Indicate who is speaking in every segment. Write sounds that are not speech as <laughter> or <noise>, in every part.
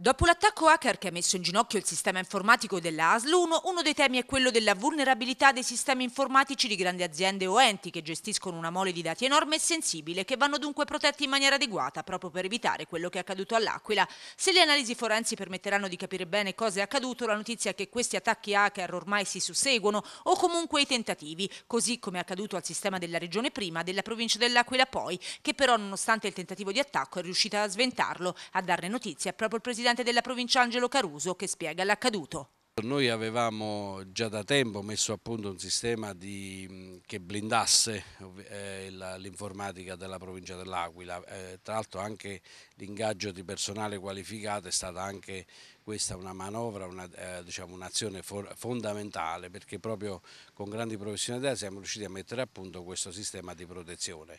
Speaker 1: Dopo l'attacco hacker che ha messo in ginocchio il sistema informatico della ASL 1, uno dei temi è quello della vulnerabilità dei sistemi informatici di grandi aziende o enti che gestiscono una mole di dati enorme e sensibile che vanno dunque protetti in maniera adeguata proprio per evitare quello che è accaduto all'Aquila. Se le analisi forensi permetteranno di capire bene cosa è accaduto, la notizia è che questi attacchi hacker ormai si susseguono o comunque i tentativi, così come è accaduto al sistema della regione prima, della provincia dell'Aquila poi, che però nonostante il tentativo di attacco è riuscita a sventarlo. A darne notizia è proprio il presidente presidente della provincia Angelo Caruso che spiega l'accaduto.
Speaker 2: Noi avevamo già da tempo messo a punto un sistema di, che blindasse eh, l'informatica della provincia dell'Aquila, eh, tra l'altro anche l'ingaggio di personale qualificato è stato anche questa è una manovra, un'azione eh, diciamo, fondamentale perché proprio con grandi professionalità siamo riusciti a mettere a punto questo sistema di protezione.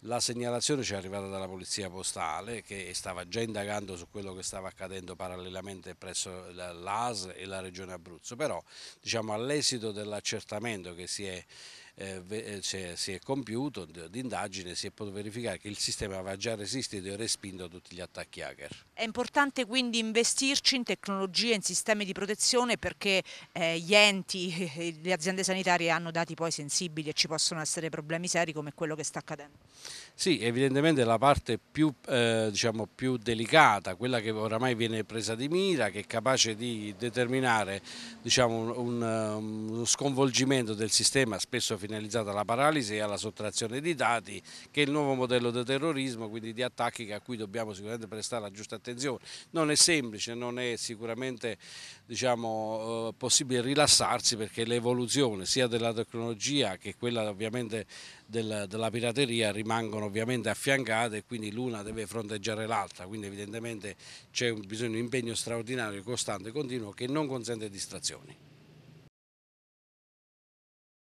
Speaker 2: La segnalazione ci è arrivata dalla Polizia Postale che stava già indagando su quello che stava accadendo parallelamente presso l'AS e la Regione Abruzzo, però diciamo, all'esito dell'accertamento che si è eh, eh, si è compiuto d'indagine si è potuto verificare che il sistema aveva già resistito e respinto a tutti gli attacchi hacker.
Speaker 1: È importante quindi investirci in tecnologie, in sistemi di protezione perché eh, gli enti, <laughs> le aziende sanitarie hanno dati poi sensibili e ci possono essere problemi seri come quello che sta accadendo.
Speaker 2: Sì, evidentemente la parte più, eh, diciamo, più delicata, quella che oramai viene presa di mira, che è capace di determinare diciamo, un, un, sconvolgimento del sistema spesso finalizzato alla paralisi e alla sottrazione di dati che è il nuovo modello di terrorismo, quindi di attacchi a cui dobbiamo sicuramente prestare la giusta attenzione. Non è semplice, non è sicuramente diciamo, eh, possibile rilassarsi perché l'evoluzione sia della tecnologia che quella ovviamente del, della pirateria rimangono ovviamente affiancate e quindi l'una deve fronteggiare l'altra, quindi evidentemente c'è bisogno di un impegno straordinario, costante e continuo che non consente distrazioni.